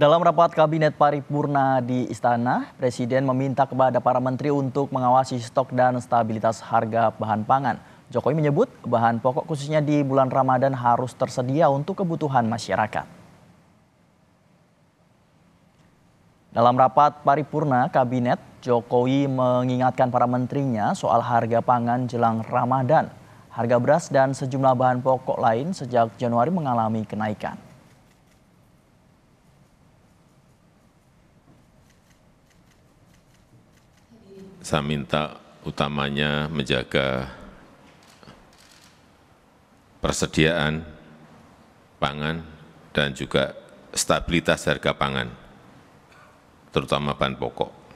Dalam rapat kabinet paripurna di istana, Presiden meminta kepada para menteri untuk mengawasi stok dan stabilitas harga bahan pangan. Jokowi menyebut bahan pokok khususnya di bulan Ramadan harus tersedia untuk kebutuhan masyarakat. Dalam rapat paripurna kabinet, Jokowi mengingatkan para menterinya soal harga pangan jelang Ramadan. Harga beras dan sejumlah bahan pokok lain sejak Januari mengalami kenaikan. saya minta utamanya menjaga persediaan pangan dan juga stabilitas harga pangan, terutama bahan pokok.